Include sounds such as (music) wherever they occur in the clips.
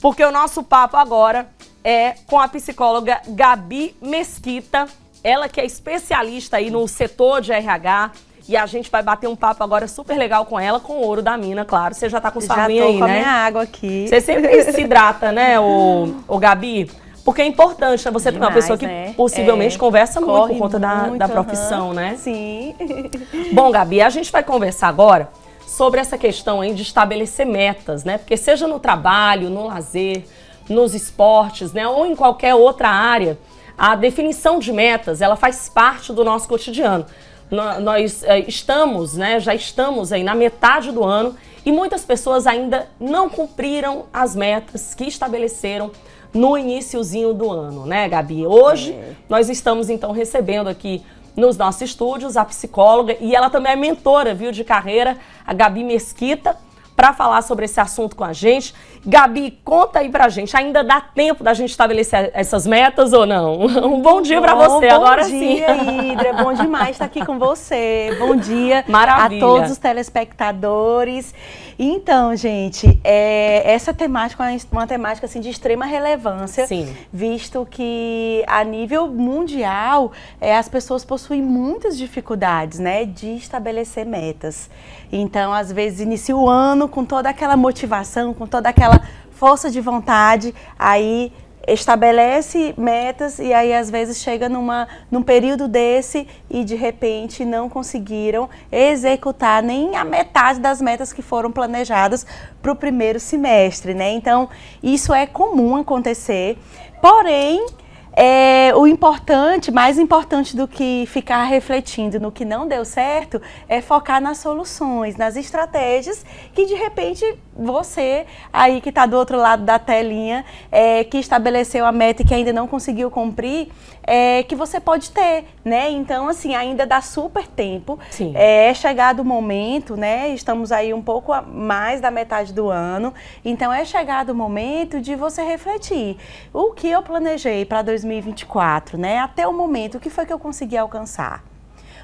porque o nosso papo agora é com a psicóloga Gabi Mesquita, ela que é especialista aí no setor de RH. E a gente vai bater um papo agora super legal com ela, com o ouro da mina, claro. Você já tá com sua já aguinha tô aí, com né? minha água aqui. Você sempre se hidrata, né, o, o Gabi? Porque é importante, né? Você é uma pessoa que né? possivelmente é, conversa muito por conta muito, da, da profissão, né? Sim. Bom, Gabi, a gente vai conversar agora sobre essa questão aí de estabelecer metas, né? Porque seja no trabalho, no lazer, nos esportes, né, ou em qualquer outra área, a definição de metas, ela faz parte do nosso cotidiano. Nós eh, estamos, né, já estamos aí na metade do ano e muitas pessoas ainda não cumpriram as metas que estabeleceram no iníciozinho do ano, né, Gabi? Hoje é. nós estamos então recebendo aqui nos nossos estúdios, a psicóloga, e ela também é mentora, viu, de carreira, a Gabi Mesquita para falar sobre esse assunto com a gente. Gabi, conta aí a gente, ainda dá tempo da gente estabelecer essas metas ou não? (laughs) Um bom dia para você bom agora dia, sim. Bom dia, Hidra, é bom demais estar tá aqui com você. Bom dia (laughs) Maravilha. a todos os telespectadores. Então, gente, é, essa temática é uma temática assim, de extrema relevância, sim. visto que a nível mundial é, as pessoas possuem muitas dificuldades né, de estabelecer metas. Então, às vezes, inicia o ano com toda aquela motivação, com toda aquela força de vontade, aí estabelece metas e aí às vezes chega numa, num período desse e de repente não conseguiram executar nem a metade das metas que foram planejadas para o primeiro semestre, né? Então isso é comum acontecer, porém é, o importante, mais importante do que ficar refletindo no que não deu certo, é focar nas soluções, nas estratégias que de repente você aí que está do outro lado da telinha, é, que estabeleceu a meta e que ainda não conseguiu cumprir, é, que você pode ter, né? Então, assim, ainda dá super tempo. Sim. É, é chegado o momento, né? Estamos aí um pouco mais da metade do ano. Então, é chegado o momento de você refletir. O que eu planejei para 2024, né? Até o momento, o que foi que eu consegui alcançar?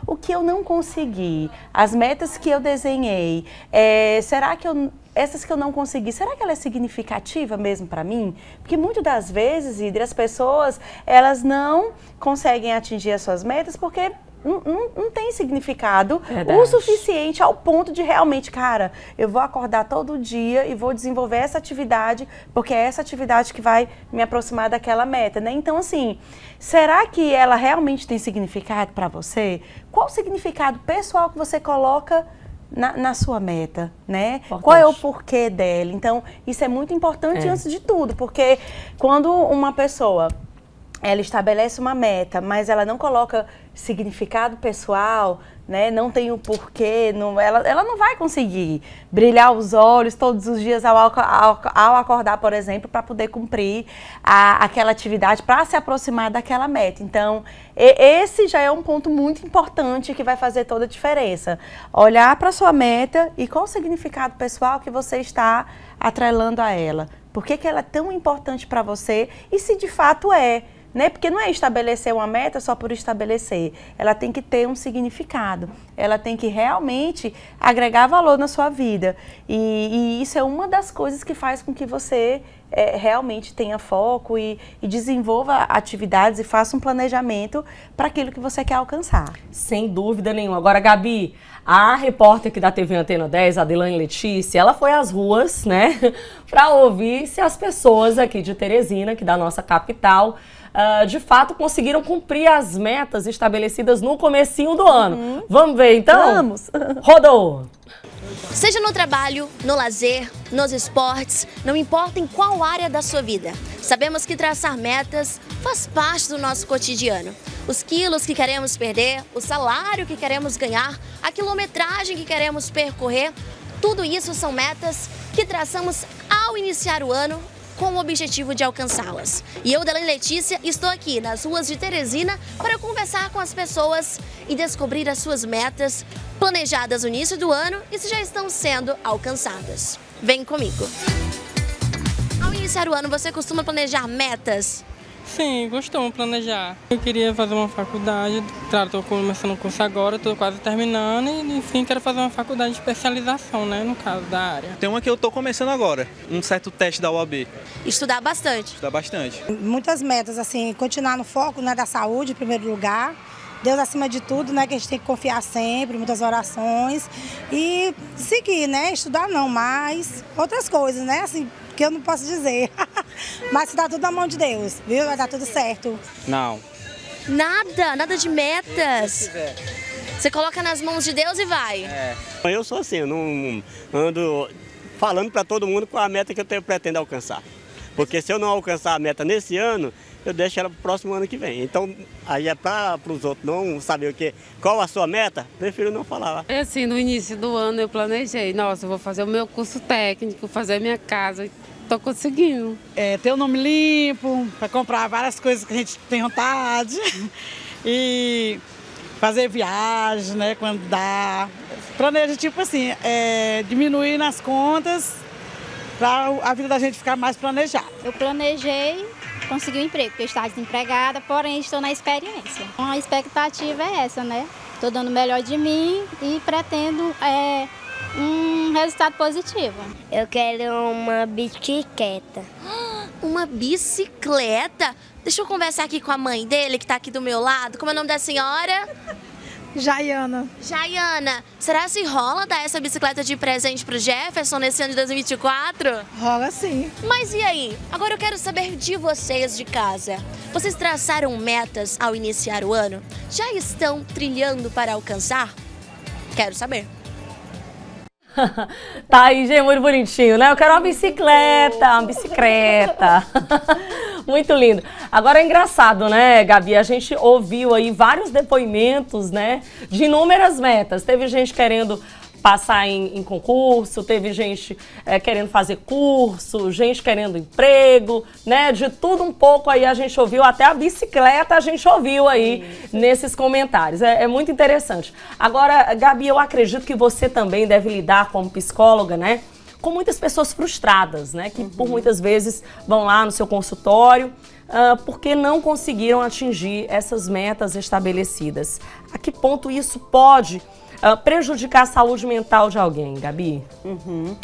o que eu não consegui, as metas que eu desenhei, é, será que eu essas que eu não consegui, será que ela é significativa mesmo para mim? Porque muitas das vezes, Idri, as pessoas, elas não conseguem atingir as suas metas porque não, não, não, tem significado Verdade. o suficiente ao ponto de realmente, cara, eu vou acordar todo dia e vou desenvolver essa atividade, porque é essa atividade que vai me aproximar daquela meta, né? Então, assim, será que ela realmente tem significado para você? Qual o significado pessoal que você coloca? na, na, sua meta, né? Importante. Qual é o porquê dela? Então, isso é muito importante é. antes de tudo, porque quando uma pessoa ela estabelece uma meta, mas ela não coloca significado pessoal, né? Não tem o um porquê, não, ela, ela não vai conseguir brilhar os olhos todos os dias ao, ao, ao acordar, por exemplo, para poder cumprir a, aquela atividade, para se aproximar daquela meta. Então, e, esse já é um ponto muito importante que vai fazer toda a diferença. Olhar para sua meta e qual o significado pessoal que você está atrelando a ela. Por que, que ela é tão importante para você e se de fato é né? Porque não é estabelecer uma meta só por estabelecer. Ela tem que ter um significado. Ela tem que realmente agregar valor na sua vida. E, e isso é uma das coisas que faz com que você é, realmente tenha foco e, e, desenvolva atividades e faça um planejamento para aquilo que você quer alcançar. Sem dúvida nenhuma. Agora, Gabi, a repórter que da TV Antena 10, Adelaine Letícia, ela foi às ruas, né, (laughs) para ouvir se as pessoas aqui de Teresina, que da nossa capital, uh, de fato conseguiram cumprir as metas estabelecidas no comecinho do ano. Uhum. Vamos ver então? Vamos! (laughs) Rodou! Seja no trabalho, no lazer, nos esportes, não importa em qual área da sua vida, sabemos que traçar metas faz parte do nosso cotidiano. Os quilos que queremos perder, o salário que queremos ganhar, a quilometragem que queremos percorrer, tudo isso são metas que traçamos ao iniciar o ano com o objetivo de alcançá-las. E eu, Delane Letícia, estou aqui nas ruas de Teresina para conversar com as pessoas e descobrir as suas metas planejadas no início do ano e se já estão sendo alcançadas. Vem comigo! Ao iniciar o ano, você costuma planejar metas? Sim, costumo planejar. Eu queria fazer uma faculdade, claro, estou começando o curso agora, estou quase terminando e, enfim, quero fazer uma faculdade de especialização, né, no caso, da área. Tem uma que eu estou começando agora, um certo teste da UAB. Estudar bastante. Estudar bastante. Muitas metas, assim, continuar no foco, né, da saúde em primeiro lugar, Deus acima de tudo, né? Que a gente tem que confiar sempre, muitas orações e seguir, né? Estudar não, mas outras coisas, né? Assim, que eu não posso dizer. (laughs) Mas se dá tá tudo na mão de Deus, viu? Vai dar tudo certo. Não. Nada, nada de metas. Você coloca nas mãos de Deus e vai. É. Eu sou assim, eu não ando falando para todo mundo qual a meta que eu tenho, pretendo alcançar. Porque se eu não alcançar a meta nesse ano, eu deixo ela para o próximo ano que vem. Então, aí é para os outros não saber o que, qual a sua meta, prefiro não falar. É assim, no início do ano eu planejei, nossa, eu vou fazer o meu curso técnico, fazer a minha casa, Tô conseguindo. É, ter o um nome limpo, para comprar várias coisas que a gente tem vontade. e fazer viagem, né, quando dá. Planeja, tipo assim, é, diminuir nas contas para a vida da gente ficar mais planejada. Eu planejei conseguir um emprego, porque eu estava desempregada, porém estou na experiência. Então, a expectativa é essa, né? Estou dando o melhor de mim e pretendo é, um resultado positivo. Eu quero uma bicicleta. (gasps) Uma bicicleta? Deixa eu conversar aqui com a mãe dele, que está aqui do meu lado. Como é o nome da senhora? (laughs) Jaiana. Jaiana, será se rola dar essa bicicleta de presente pro Jefferson nesse ano de 2024? Rola sim. Mas e aí? Agora eu quero saber de vocês de casa. Vocês traçaram metas ao iniciar o ano? Já estão trilhando para alcançar? Quero saber. (laughs) tá aí, gente, muito bonitinho, né? Eu quero uma bicicleta, uma bicicleta. (laughs) muito lindo. Agora é engraçado, né, Gabi? A gente ouviu aí vários depoimentos, né, de inúmeras metas. Teve gente querendo passar em, em concurso, teve gente é, querendo fazer curso, gente querendo emprego, né? De tudo um pouco aí a gente ouviu, até a bicicleta a gente ouviu aí nesses comentários. É, é muito interessante. Agora, Gabi, eu acredito que você também deve lidar como psicóloga, né? com muitas pessoas frustradas, né? Que uhum. por muitas vezes vão lá no seu consultório uh, porque não conseguiram atingir essas metas estabelecidas. A que ponto isso pode uh, prejudicar a saúde mental de alguém, Gabi? Uhum.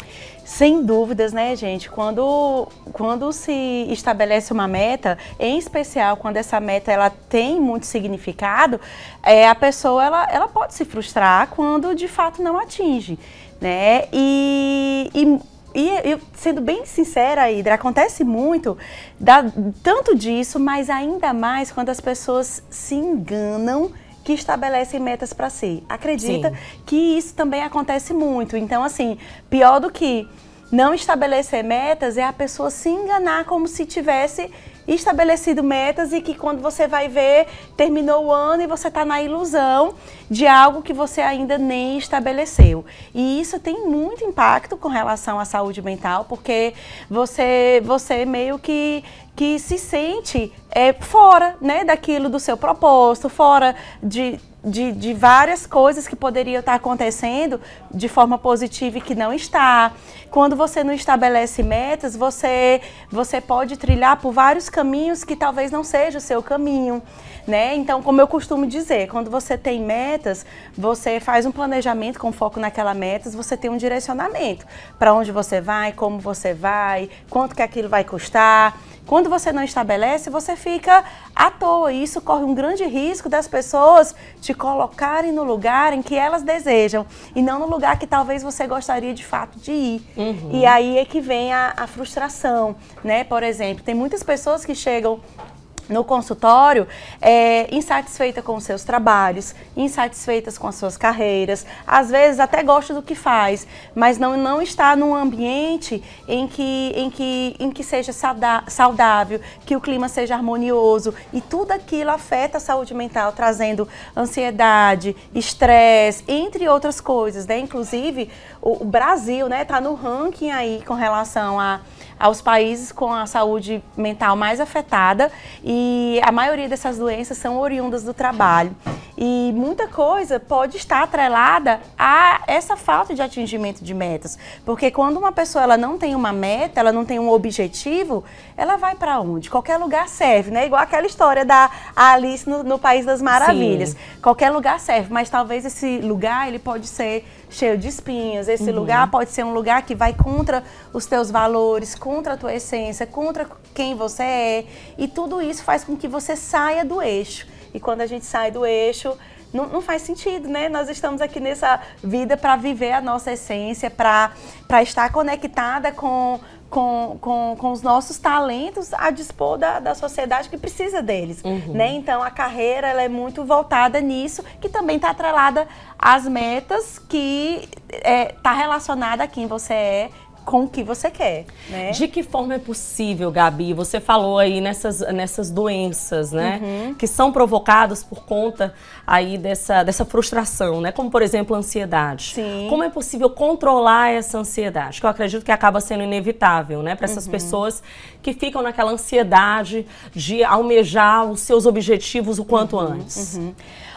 Sem dúvidas, né, gente? Quando, quando se estabelece uma meta, em especial quando essa meta ela tem muito significado, é, a pessoa ela, ela pode se frustrar quando de fato não atinge, né? E, e, e eu, sendo bem sincera, Hidra, acontece muito, dá, tanto disso, mas ainda mais quando as pessoas se enganam que estabelecem metas para si. Acredita Sim. que isso também acontece muito. Então, assim, pior do que não estabelecer metas é a pessoa se enganar como se tivesse estabelecido metas e que quando você vai ver, terminou o ano e você está na ilusão de algo que você ainda nem estabeleceu. E isso tem muito impacto com relação à saúde mental, porque você, você meio que que se sente é, fora né, daquilo do seu propósito, fora de, de, de, várias coisas que poderiam estar acontecendo de forma positiva e que não está. Quando você não estabelece metas, você, você pode trilhar por vários caminhos que talvez não seja o seu caminho. Né? Então, como eu costumo dizer, quando você tem metas, você faz um planejamento com foco naquela meta, você tem um direcionamento para onde você vai, como você vai, quanto que aquilo vai custar, quando você não estabelece, você fica à toa. E isso corre um grande risco das pessoas te colocarem no lugar em que elas desejam e não no lugar que talvez você gostaria de fato de ir. Uhum. E aí é que vem a, a frustração, né? Por exemplo, tem muitas pessoas que chegam no consultório é, insatisfeita com os seus trabalhos, insatisfeitas com as suas carreiras, às vezes até gosta do que faz, mas não, não está num ambiente em que, em, que, em que seja saudável, que o clima seja harmonioso e tudo aquilo afeta a saúde mental, trazendo ansiedade, estresse, entre outras coisas, né? Inclusive, o, o Brasil, né, tá no ranking aí com relação a aos países com a saúde mental mais afetada e a maioria dessas doenças são oriundas do trabalho. E muita coisa pode estar atrelada a essa falta de atingimento de metas. Porque quando uma pessoa ela não tem uma meta, ela não tem um objetivo, ela vai para onde? Qualquer lugar serve, né? Igual aquela história da Alice no, no País das Maravilhas. Sim. Qualquer lugar serve, mas talvez esse lugar ele pode ser cheio de espinhos. Esse uhum. lugar pode ser um lugar que vai contra os teus valores, contra a tua essência, contra quem você é. E tudo isso faz com que você saia do eixo. E quando a gente sai do eixo, não, não faz sentido, né? Nós estamos aqui nessa vida para viver a nossa essência, para estar conectada com, com, com, com, os nossos talentos a dispor da, da sociedade que precisa deles. Uhum. Né? Então, a carreira ela é muito voltada nisso, que também está atrelada às metas que está é, tá relacionada a quem você é com o que você quer. Né? De que forma é possível, Gabi? Você falou aí nessas, nessas doenças, né? Uhum. Que são provocadas por conta aí dessa, dessa frustração, né? Como, por exemplo, a ansiedade. Sim. Como é possível controlar essa ansiedade? Que eu acredito que acaba sendo inevitável, né? Para essas uhum. pessoas que ficam naquela ansiedade de almejar os seus objetivos o quanto uhum. antes. Uhum.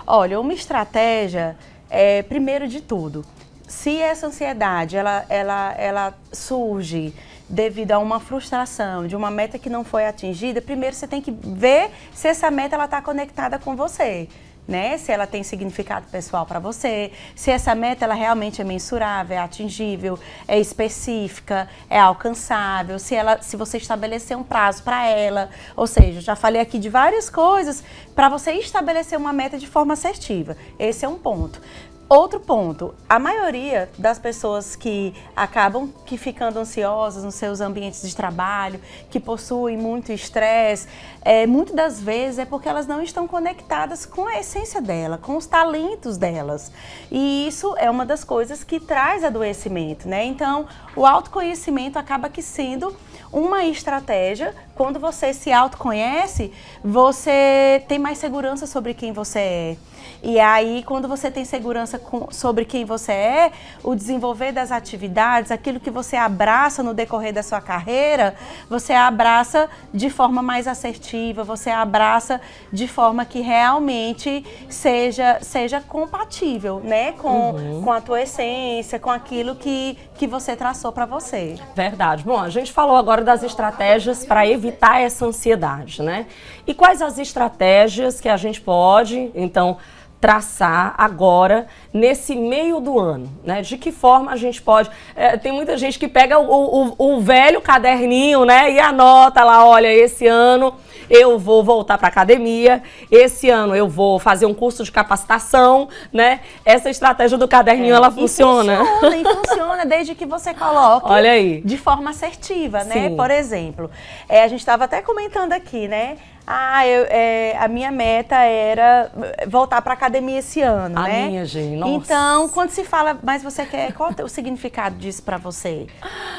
Olha, uma estratégia é, primeiro de tudo, se essa ansiedade ela, ela, ela surge devido a uma frustração, de uma meta que não foi atingida, primeiro você tem que ver se essa meta está conectada com você. Né? Se ela tem significado pessoal para você, se essa meta ela realmente é mensurável, é atingível, é específica, é alcançável, se ela, se você estabelecer um prazo para ela, ou seja, já falei aqui de várias coisas para você estabelecer uma meta de forma assertiva. Esse é um ponto. Outro ponto, a maioria das pessoas que acabam que ficando ansiosas nos seus ambientes de trabalho, que possuem muito estresse, é, muitas das vezes é porque elas não estão conectadas com a essência dela, com os talentos delas. E isso é uma das coisas que traz adoecimento, né? Então, o autoconhecimento acaba que sendo uma estratégia. Quando você se autoconhece, você tem mais segurança sobre quem você é e aí, quando você tem segurança com, sobre quem você é, o desenvolver das atividades, aquilo que você abraça no decorrer da sua carreira, você abraça de forma mais assertiva, você abraça de forma que realmente seja, seja compatível, né? Com, uhum. com a tua essência, com aquilo que, que você traçou para você. Verdade. Bom, a gente falou agora das estratégias para evitar essa ansiedade, né? E quais as estratégias que a gente pode, então, traçar agora, nesse meio do ano? Né? De que forma a gente pode. É, tem muita gente que pega o, o, o, velho caderninho né, e anota lá: olha, esse ano eu vou voltar para academia, esse ano eu vou fazer um curso de capacitação. né? Essa estratégia do caderninho é, ela funciona. Funciona, e funciona desde que você coloque olha aí. de forma assertiva, né? Por exemplo, é, a gente estava até comentando aqui, né? Ah, eu, é, a minha meta era voltar para academia esse ano, a né? A minha, gente, nossa. Então, quando se fala, mas você quer, qual é o significado disso para você?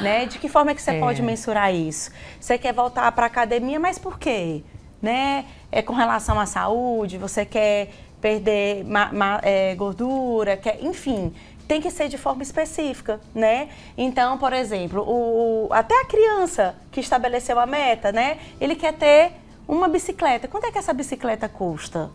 Né? De que forma é que você é. pode mensurar isso? Você quer voltar para academia, mas por quê? Né? É com relação à saúde, você quer perder ma, ma, é, gordura, quer, enfim, tem que ser de forma específica, né? Então, por exemplo, o, até a criança que estabeleceu a meta, né? Ele quer ter uma bicicleta, quanto é que essa bicicleta custa?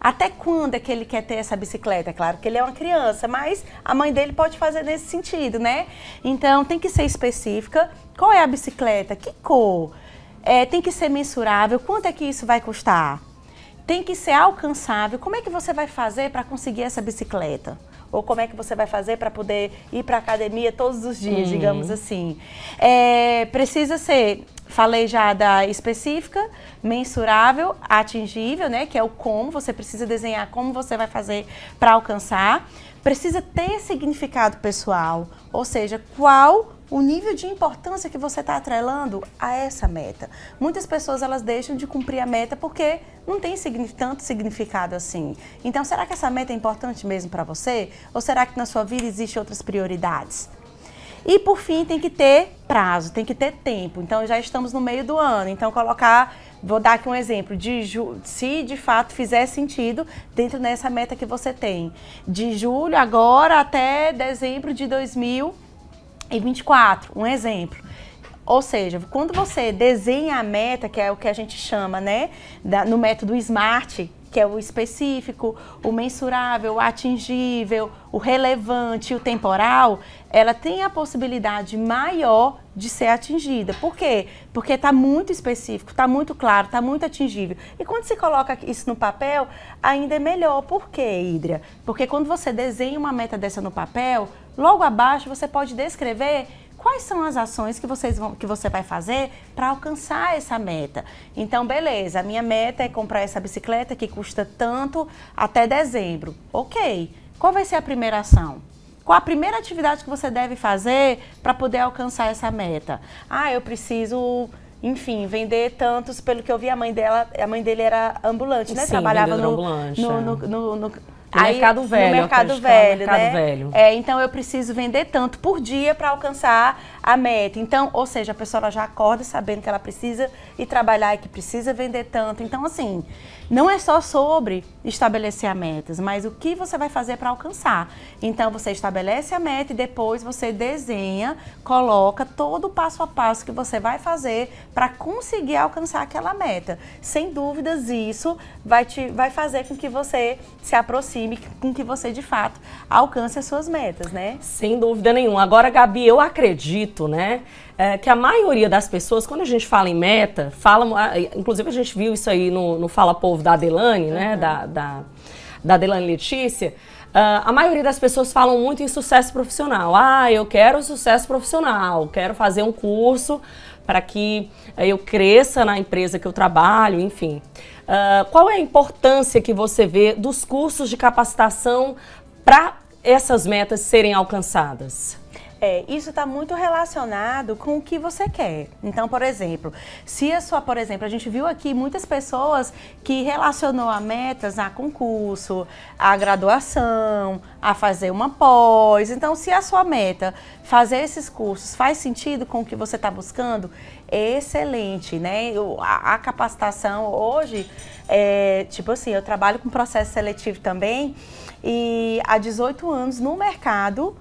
Até quando é que ele quer ter essa bicicleta? Claro que ele é uma criança, mas a mãe dele pode fazer nesse sentido, né? Então tem que ser específica. Qual é a bicicleta? Que cor? É, tem que ser mensurável. Quanto é que isso vai custar? Tem que ser alcançável. Como é que você vai fazer para conseguir essa bicicleta? Ou como é que você vai fazer para poder ir para academia todos os dias, uhum. digamos assim? É, precisa ser Falei já da específica, mensurável, atingível, né? Que é o como, você precisa desenhar como você vai fazer para alcançar. Precisa ter significado pessoal, ou seja, qual o nível de importância que você está atrelando a essa meta. Muitas pessoas elas deixam de cumprir a meta porque não tem tanto significado assim. Então, será que essa meta é importante mesmo para você? Ou será que na sua vida existem outras prioridades? E por fim, tem que ter prazo, tem que ter tempo. Então já estamos no meio do ano, então colocar, vou dar aqui um exemplo de ju, se de fato fizer sentido dentro dessa meta que você tem, de julho agora até dezembro de 2024, um exemplo. Ou seja, quando você desenha a meta, que é o que a gente chama, né, da, no método SMART, que é o específico, o mensurável, o atingível, o relevante, o temporal, ela tem a possibilidade maior de ser atingida. Por quê? Porque está muito específico, está muito claro, está muito atingível. E quando se coloca isso no papel, ainda é melhor. Por quê, Hidria? Porque quando você desenha uma meta dessa no papel, logo abaixo você pode descrever quais são as ações que, vocês vão, que você vai fazer para alcançar essa meta. Então, beleza, a minha meta é comprar essa bicicleta que custa tanto até dezembro. Ok, qual vai ser a primeira ação? Qual a primeira atividade que você deve fazer para poder alcançar essa meta? Ah, eu preciso enfim, vender tantos, pelo que eu vi, a mãe dela, a mãe dele era ambulante, né? Sim, Trabalhava no, ambulante, no, é. no, no no Aí, mercado velho. No mercado velho, né? Velho. É, então eu preciso vender tanto por dia para alcançar a meta. Então, ou seja, a pessoa já acorda sabendo que ela precisa ir trabalhar e que precisa vender tanto. Então, assim, não é só sobre estabelecer metas, mas o que você vai fazer para alcançar. Então, você estabelece a meta e depois você desenha, coloca todo o passo a passo que você vai fazer para conseguir alcançar aquela meta. Sem dúvidas, isso vai te vai fazer com que você se aproxime time com que você, de fato, alcance as suas metas, né? Sem dúvida nenhuma. Agora, Gabi, eu acredito, né, é, que a maioria das pessoas, quando a gente fala em meta, fala, ah, inclusive a gente viu isso aí no, no Fala Povo da Adelane, uhum. né, da, da, da Adelane Letícia, Uh, a maioria das pessoas falam muito em sucesso profissional. Ah, eu quero sucesso profissional, quero fazer um curso para que eh, eu cresça na empresa que eu trabalho, enfim. Uh, qual é a importância que você vê dos cursos de capacitação para essas metas serem alcançadas? É, isso está muito relacionado com o que você quer. Então, por exemplo, se a sua, por exemplo, a gente viu aqui muitas pessoas que relacionou a metas a concurso, a graduação, a fazer uma pós. Então, se a sua meta fazer esses cursos faz sentido com o que você está buscando, excelente, né? A, a capacitação hoje, é, tipo assim, eu trabalho com processo seletivo também e há 18 anos no mercado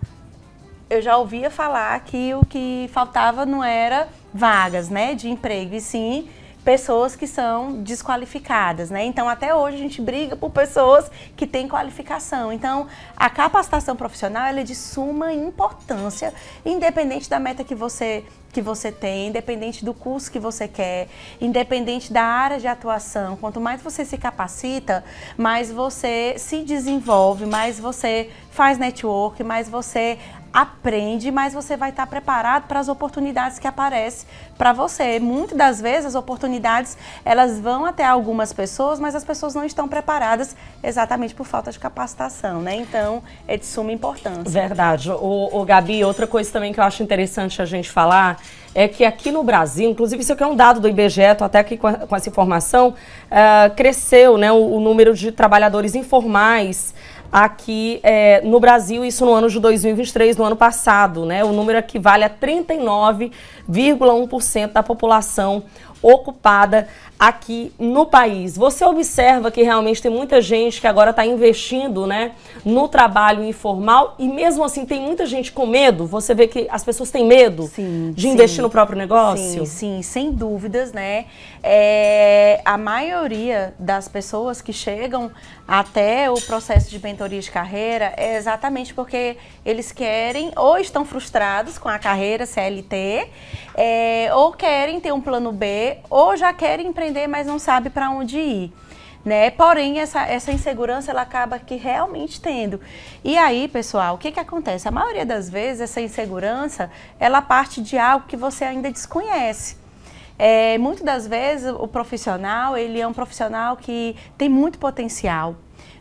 eu já ouvia falar que o que faltava não era vagas, né, de emprego, e sim pessoas que são desqualificadas, né? Então até hoje a gente briga por pessoas que têm qualificação. Então a capacitação profissional é de suma importância, independente da meta que você que você tem, independente do curso que você quer, independente da área de atuação. Quanto mais você se capacita, mais você se desenvolve, mais você faz network, mais você aprende, mas você vai estar preparado para as oportunidades que aparecem para você. Muitas das vezes as oportunidades elas vão até algumas pessoas, mas as pessoas não estão preparadas exatamente por falta de capacitação, né? Então é de suma importância. Verdade. O, o Gabi, outra coisa também que eu acho interessante a gente falar é que aqui no Brasil, inclusive isso aqui é um dado do IBGE, até aqui com, a, com essa informação, uh, cresceu né, o, o número de trabalhadores informais aqui é, no Brasil, isso no ano de 2023, no ano passado, né? O número equivale é a 39,1% da população ocupada aqui no país. Você observa que realmente tem muita gente que agora está investindo né, no trabalho informal e mesmo assim tem muita gente com medo. Você vê que as pessoas têm medo sim, de sim. investir no próprio negócio? Sim, sim, sem dúvidas, né? É, a maioria das pessoas que chegam até o processo de mentoria de carreira é exatamente porque eles querem ou estão frustrados com a carreira CLT é, ou querem ter um plano B ou já quer empreender, mas não sabe para onde ir. Né? Porém, essa, essa insegurança ela acaba que realmente tendo. E aí, pessoal, o que, que acontece? A maioria das vezes, essa insegurança ela parte de algo que você ainda desconhece. É, muitas das vezes, o profissional ele é um profissional que tem muito potencial,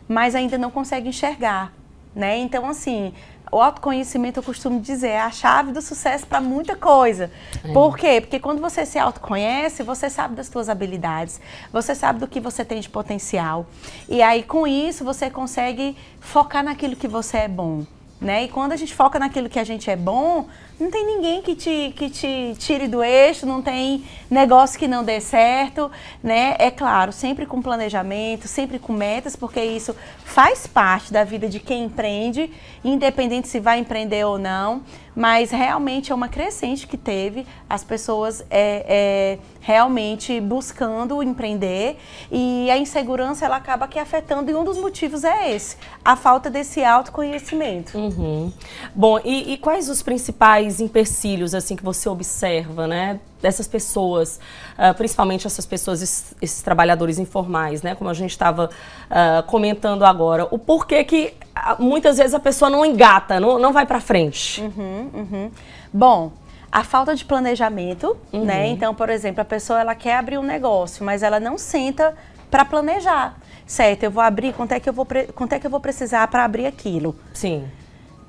mas ainda não consegue enxergar. Né? Então, assim, o autoconhecimento, eu costumo dizer, é a chave do sucesso para muita coisa. É. Por quê? Porque quando você se autoconhece, você sabe das suas habilidades, você sabe do que você tem de potencial. E aí, com isso, você consegue focar naquilo que você é bom. Né? E quando a gente foca naquilo que a gente é bom, não tem ninguém que te, que te tire do eixo, não tem negócio que não dê certo, né? É claro, sempre com planejamento, sempre com metas, porque isso faz parte da vida de quem empreende, independente se vai empreender ou não, mas realmente é uma crescente que teve as pessoas é, é, realmente buscando empreender e a insegurança ela acaba que afetando e um dos motivos é esse, a falta desse autoconhecimento. Uhum. Bom, e, e quais os principais principais empecilhos assim que você observa, né, dessas pessoas, uh, principalmente essas pessoas, esses, esses, trabalhadores informais, né, como a gente estava uh, ah, comentando agora, o porquê que ah, muitas vezes a pessoa não engata, não, não vai para frente? Uhum, uhum. Bom, a falta de planejamento, né, uhum. né? Então, por exemplo, a pessoa ela quer abrir um negócio, mas ela não senta para planejar. Certo, eu vou abrir, quanto é que eu vou, quanto é que eu vou precisar para abrir aquilo? Sim.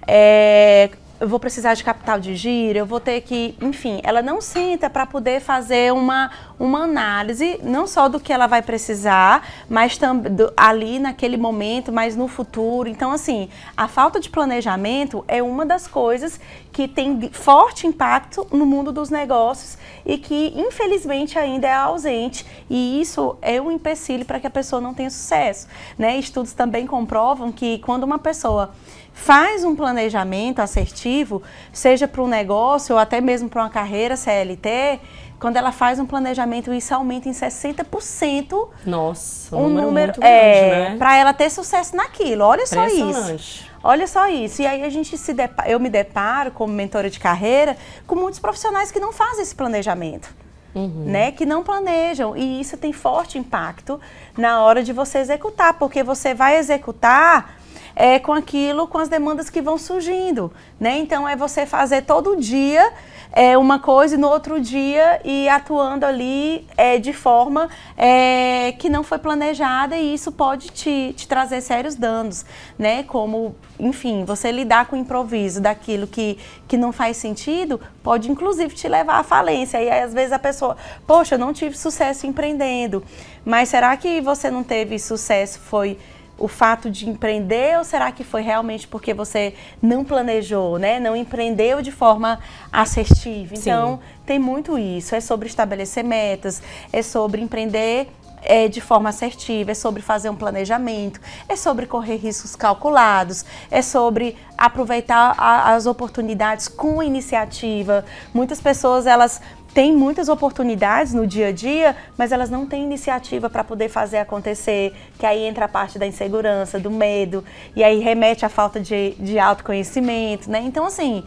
É, eu vou precisar de capital de giro, eu vou ter que, enfim, ela não senta para poder fazer uma uma análise não só do que ela vai precisar, mas também ali naquele momento, mas no futuro. Então, assim, a falta de planejamento é uma das coisas que tem forte impacto no mundo dos negócios e que, infelizmente, ainda é ausente. E isso é um empecilho para que a pessoa não tenha sucesso. Né? Estudos também comprovam que quando uma pessoa faz um planejamento assertivo, seja para um negócio ou até mesmo para uma carreira CLT, quando ela faz um planejamento, isso aumenta em 60%. Nossa, um, um número, número muito é, grande, né? Para ela ter sucesso naquilo. Olha só isso. Olha só isso. E aí a gente se eu me deparo como mentora de carreira com muitos profissionais que não fazem esse planejamento. Uhum. Né, que não planejam. E isso tem forte impacto na hora de você executar, porque você vai executar é, com aquilo, com as demandas que vão surgindo. Né? Então, é você fazer todo dia é, uma coisa no outro dia e atuando ali é, de forma é, que não foi planejada e isso pode te, te trazer sérios danos, né? Como, enfim, você lidar com o improviso daquilo que, que não faz sentido pode inclusive te levar à falência. E aí, às vezes a pessoa, poxa, eu não tive sucesso empreendendo, mas será que você não teve sucesso foi o fato de empreender ou será que foi realmente porque você não planejou, né? Não empreendeu de forma assertiva. Então, Sim. tem muito isso. É sobre estabelecer metas, é sobre empreender é, de forma assertiva, é sobre fazer um planejamento, é sobre correr riscos calculados, é sobre aproveitar a, as oportunidades com iniciativa. Muitas pessoas elas tem muitas oportunidades no dia a dia, mas elas não têm iniciativa para poder fazer acontecer, que aí entra a parte da insegurança, do medo, e aí remete à falta de, de autoconhecimento, né? Então, assim,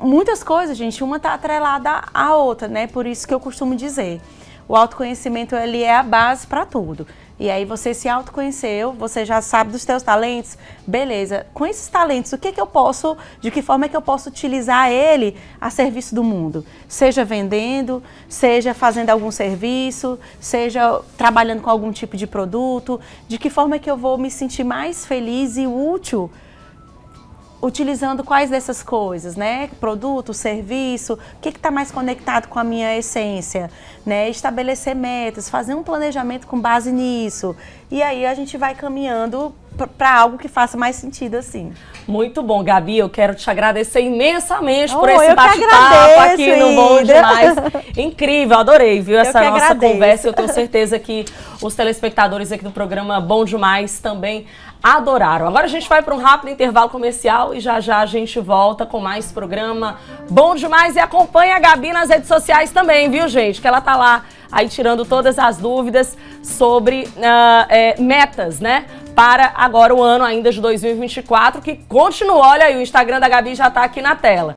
muitas coisas, gente, uma está atrelada à outra, né? Por isso que eu costumo dizer. O autoconhecimento ele é a base para tudo. E aí você se autoconheceu, você já sabe dos seus talentos, beleza. Com esses talentos, o que, que eu posso, de que forma é que eu posso utilizar ele a serviço do mundo? Seja vendendo, seja fazendo algum serviço, seja trabalhando com algum tipo de produto, de que forma é que eu vou me sentir mais feliz e útil utilizando quais dessas coisas, né? Produto, serviço, o que está mais conectado com a minha essência, né? Estabelecer metas, fazer um planejamento com base nisso. E aí a gente vai caminhando para algo que faça mais sentido assim. Muito bom, Gabi. Eu quero te agradecer imensamente oh, por esse bate-papo aqui no Bom Demais. Incrível, adorei, viu, essa nossa agradeço. conversa. Eu tenho certeza que os telespectadores aqui do programa Bom Demais também adoraram. Agora a gente vai para um rápido intervalo comercial e já já a gente volta com mais programa Bom Demais. E acompanha a Gabi nas redes sociais também, viu, gente? Que ela tá lá aí tirando todas as dúvidas sobre uh, é, metas, né? Para agora o ano ainda de 2024, que continua. Olha aí, o Instagram da Gabi já está aqui na tela.